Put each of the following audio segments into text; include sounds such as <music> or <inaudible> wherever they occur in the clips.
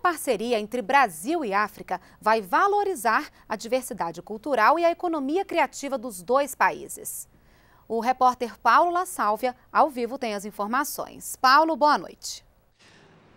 parceria entre Brasil e África vai valorizar a diversidade cultural e a economia criativa dos dois países. O repórter Paulo La Sálvia, ao vivo, tem as informações. Paulo, boa noite.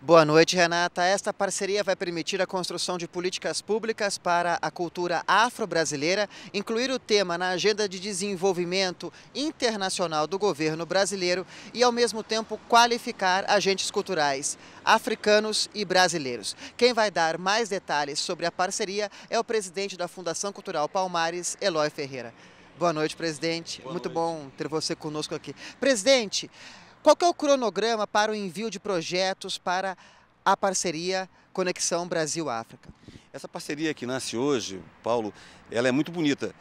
Boa noite, Renata. Esta parceria vai permitir a construção de políticas públicas para a cultura afro-brasileira, incluir o tema na agenda de desenvolvimento internacional do governo brasileiro e, ao mesmo tempo, qualificar agentes culturais africanos e brasileiros. Quem vai dar mais detalhes sobre a parceria é o presidente da Fundação Cultural Palmares, Eloy Ferreira. Boa noite, presidente. Boa Muito noite. bom ter você conosco aqui. Presidente, qual que é o cronograma para o envio de projetos para a parceria Conexão Brasil-África? Essa parceria que nasce hoje, Paulo, ela é muito bonita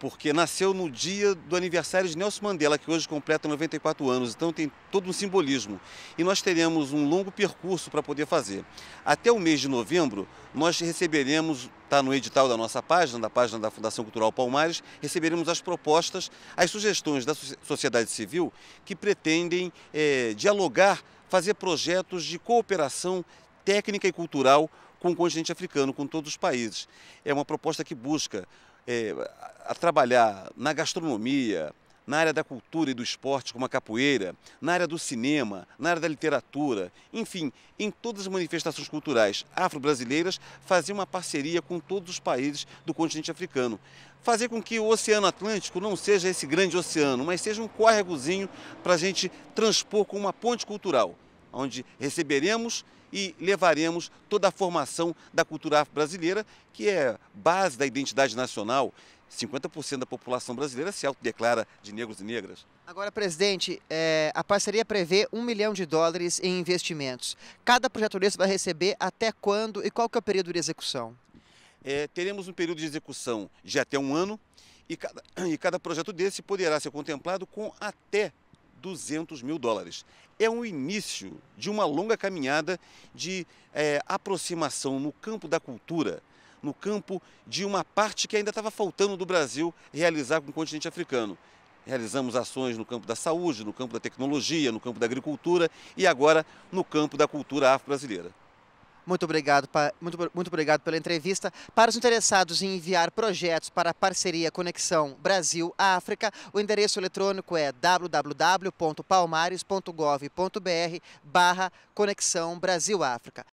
porque nasceu no dia do aniversário de Nelson Mandela, que hoje completa 94 anos, então tem todo um simbolismo. E nós teremos um longo percurso para poder fazer. Até o mês de novembro, nós receberemos, está no edital da nossa página, da página da Fundação Cultural Palmares, receberemos as propostas, as sugestões da sociedade civil que pretendem é, dialogar, fazer projetos de cooperação técnica e cultural com o continente africano, com todos os países. É uma proposta que busca é, a trabalhar na gastronomia, na área da cultura e do esporte, como a capoeira, na área do cinema, na área da literatura, enfim, em todas as manifestações culturais afro-brasileiras, fazer uma parceria com todos os países do continente africano. Fazer com que o Oceano Atlântico não seja esse grande oceano, mas seja um córregozinho para a gente transpor com uma ponte cultural onde receberemos e levaremos toda a formação da cultura afro-brasileira, que é base da identidade nacional. 50% da população brasileira se autodeclara de negros e negras. Agora, presidente, é, a parceria prevê um milhão de dólares em investimentos. Cada projeto desse vai receber até quando e qual que é o período de execução? É, teremos um período de execução de até um ano e cada, <clears throat> e cada projeto desse poderá ser contemplado com até 200 mil dólares. É um início de uma longa caminhada de é, aproximação no campo da cultura, no campo de uma parte que ainda estava faltando do Brasil realizar com o continente africano. Realizamos ações no campo da saúde, no campo da tecnologia, no campo da agricultura e agora no campo da cultura afro-brasileira. Muito obrigado, muito, muito obrigado pela entrevista. Para os interessados em enviar projetos para a parceria Conexão Brasil-África, o endereço eletrônico é www.palmares.gov.br barra Conexão Brasil-África.